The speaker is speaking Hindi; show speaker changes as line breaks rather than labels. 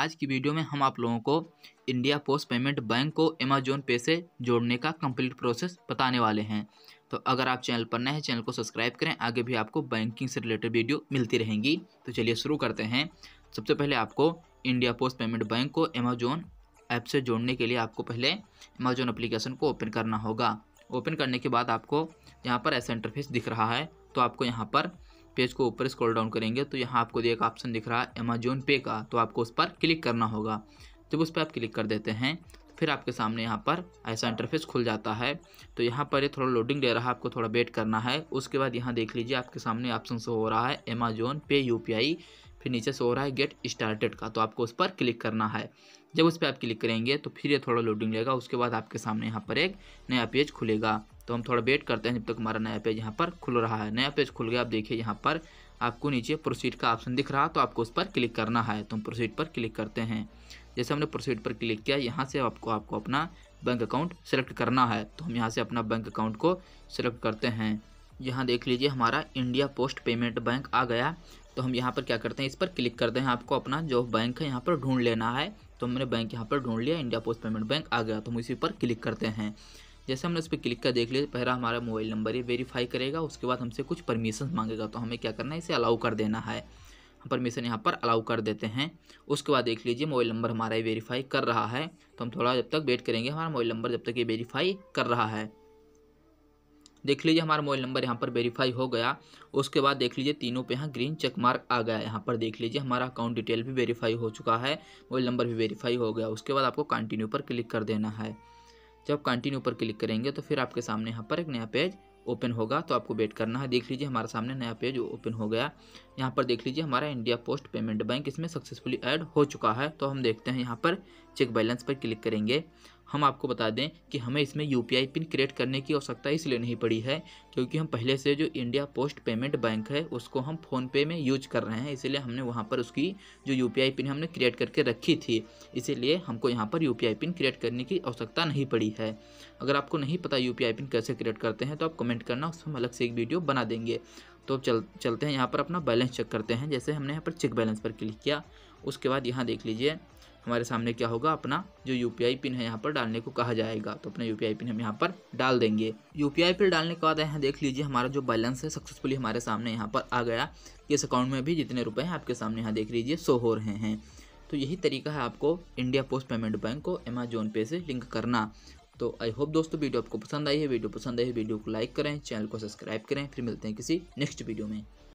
आज की वीडियो में हम आप लोगों को इंडिया पोस्ट पेमेंट बैंक को अमेजोन पे से जोड़ने का कंप्लीट प्रोसेस बताने वाले हैं तो अगर आप चैनल पर नए हैं चैनल को सब्सक्राइब करें आगे भी आपको बैंकिंग से रिलेटेड वीडियो मिलती रहेंगी तो चलिए शुरू करते हैं सबसे पहले आपको इंडिया पोस्ट पेमेंट बैंक को अमेजोन ऐप से जोड़ने के लिए आपको पहले अमेजोन अप्लीकेशन को ओपन करना होगा ओपन करने के बाद आपको यहाँ पर ऐसा इंटरफेस दिख रहा है तो आपको यहाँ पर पेज को ऊपर स्क्रॉल डाउन करेंगे तो यहाँ आपको एक ऑप्शन दिख रहा है अमेजोन पे का तो आपको उस पर क्लिक करना होगा जब उस पर आप क्लिक कर देते हैं तो फिर आपके सामने यहाँ पर ऐसा इंटरफेस खुल जाता है तो यहाँ पर ये थोड़ा लोडिंग ले रहा है आपको थोड़ा वेट करना है उसके बाद यहाँ देख लीजिए आपके सामने ऑप्शन से हो रहा है अमेजोन पे यू फिर नीचे से हो रहा है गेट स्टार्टेड का तो आपको उस पर क्लिक करना है जब उस पर आप क्लिक करेंगे तो फिर ये थोड़ा लोडिंग लेगा उसके बाद आपके सामने यहाँ पर एक नया पेज खुलेगा तो हम थोड़ा वेट करते हैं जब तक हमारा नया पेज यहाँ पर खुल रहा है नया पेज खुल गया आप देखिए यहाँ पर आपको नीचे प्रोसीड का ऑप्शन दिख रहा तो आपको उस पर क्लिक करना है तो हम प्रोसीड पर क्लिक करते हैं जैसे हमने प्रोसीड पर क्लिक किया यहाँ से आपको आपको अपना बैंक अकाउंट सेलेक्ट करना है तो हम यहाँ से अपना बैंक अकाउंट को सेलेक्ट करते हैं यहाँ देख लीजिए हमारा इंडिया पोस्ट पेमेंट बैंक आ गया तो हम यहाँ पर क्या करते हैं इस पर क्लिक करते हैं आपको अपना जो बैंक है यहाँ पर ढूंढ लेना है तो हमने बैंक यहाँ पर ढूंढ लिया इंडिया पोस्ट पेमेंट बैंक आ गया तो हम इसी पर क्लिक करते हैं जैसे हमने उस पर क्लिक कर देख लिया पहला हमारा मोबाइल नंबर ये वेरीफाई करेगा उसके बाद हमसे कुछ परमिशन मांगेगा तो हमें क्या करना है इसे अलाउ कर देना है हम परमिशन यहाँ पर अलाउ कर देते हैं उसके बाद देख लीजिए मोबाइल नंबर हमारा ये वेरीफाई कर रहा है तो हम थोड़ा जब तक वेट करेंगे हमारा मोबाइल नंबर जब तक ये वेरीफाई कर रहा है देख लीजिए हमारा मोबाइल नंबर यहाँ पर वेरीफाई हो गया उसके बाद देख लीजिए तीनों पे यहाँ ग्रीन चेक मार्क आ गया यहाँ पर देख लीजिए हमारा अकाउंट डिटेल भी वेरीफाई हो चुका है मोबाइल नंबर भी वेरीफाई हो गया उसके बाद आपको कंटिन्यू पर क्लिक कर देना है जब कंटिन्यू पर क्लिक करेंगे तो फिर आपके सामने यहाँ पर एक नया पेज ओपन होगा तो आपको वेट करना है देख लीजिए हमारे सामने नया पेज ओपन हो गया यहाँ पर देख लीजिए हमारा इंडिया पोस्ट पेमेंट बैंक इसमें सक्सेसफुली ऐड हो चुका है तो हम देखते हैं यहाँ पर चेक बैलेंस पर क्लिक करेंगे हम आपको बता दें कि हमें इसमें यू पिन क्रिएट करने की आवश्यकता इसलिए नहीं पड़ी है क्योंकि हम पहले से जो इंडिया पोस्ट पेमेंट बैंक है उसको हम फ़ोनपे में यूज कर रहे हैं इसीलिए हमने वहाँ पर उसकी जो यू पिन हमने क्रिएट करके रखी थी इसीलिए हमको यहाँ पर यू पिन क्रिएट करने की आवश्यकता नहीं पड़ी है अगर आपको नहीं पता यू पिन कैसे क्रिएट करते हैं तो आप कमेंट करना उसमें अलग से एक वीडियो बना देंगे तो चल चलते हैं यहाँ पर अपना बैलेंस चेक करते हैं जैसे हमने यहाँ पर चेक बैलेंस पर क्लिक किया उसके बाद यहाँ देख लीजिए हमारे सामने क्या होगा अपना जो यू पिन है यहाँ पर डालने को कहा जाएगा तो अपना यू पिन हम यहाँ पर डाल देंगे यू पिन डालने के बाद यहाँ देख लीजिए हमारा जो बैलेंस है सक्सेसफुली हमारे सामने यहाँ पर आ गया इस अकाउंट में भी जितने रुपए हैं आपके सामने यहाँ देख लीजिए सो हो रहे हैं तो यही तरीका है आपको इंडिया पोस्ट पेमेंट बैंक को अमेजोन पे से लिंक करना तो आई होप दोस्तों वीडियो आपको पसंद आई है वीडियो पसंद आई है वीडियो को लाइक करें चैनल को सब्सक्राइब करें फिर मिलते हैं किसी नेक्स्ट वीडियो में